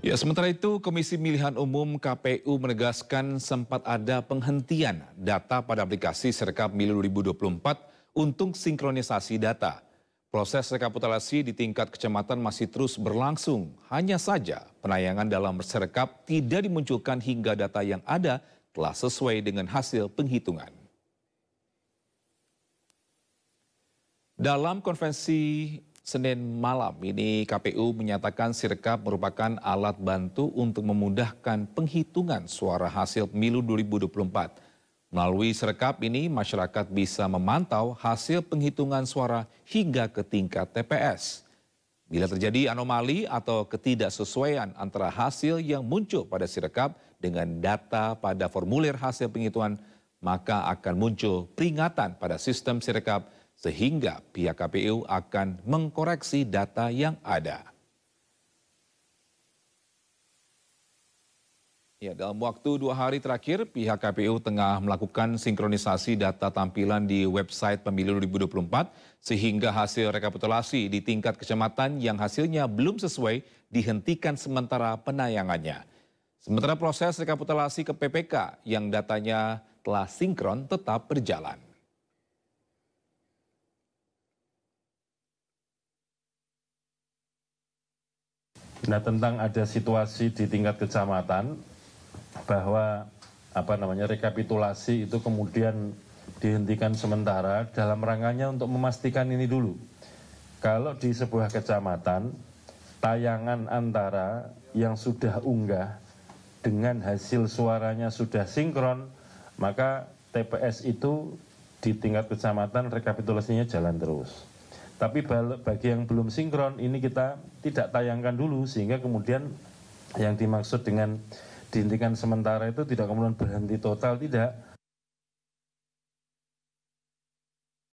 Ya, sementara itu Komisi Pemilihan Umum KPU menegaskan sempat ada penghentian data pada aplikasi Serka Pemilu 2024 untuk sinkronisasi data. Proses rekapitulasi di tingkat kecamatan masih terus berlangsung. Hanya saja penayangan dalam Serekap tidak dimunculkan hingga data yang ada telah sesuai dengan hasil penghitungan. Dalam konvensi Senin malam ini KPU menyatakan Sirkap merupakan alat bantu untuk memudahkan penghitungan suara hasil pemilu 2024. Melalui Sirkap ini masyarakat bisa memantau hasil penghitungan suara hingga ke tingkat TPS. Bila terjadi anomali atau ketidaksesuaian antara hasil yang muncul pada sirekap dengan data pada formulir hasil penghitungan, maka akan muncul peringatan pada sistem sirekap sehingga pihak KPU akan mengkoreksi data yang ada. Ya, dalam waktu dua hari terakhir, pihak KPU tengah melakukan sinkronisasi data tampilan di website pemilu 2024 sehingga hasil rekapitulasi di tingkat kecamatan yang hasilnya belum sesuai dihentikan sementara penayangannya. Sementara proses rekapitulasi ke PPK yang datanya telah sinkron tetap berjalan. Nah tentang ada situasi di tingkat kecamatan bahwa apa namanya rekapitulasi itu kemudian dihentikan sementara dalam rangkanya untuk memastikan ini dulu. Kalau di sebuah kecamatan tayangan antara yang sudah unggah dengan hasil suaranya sudah sinkron, maka TPS itu di tingkat kecamatan rekapitulasinya jalan terus. Tapi bagi yang belum sinkron ini kita tidak tayangkan dulu sehingga kemudian yang dimaksud dengan dihentikan sementara itu tidak kemudian berhenti total tidak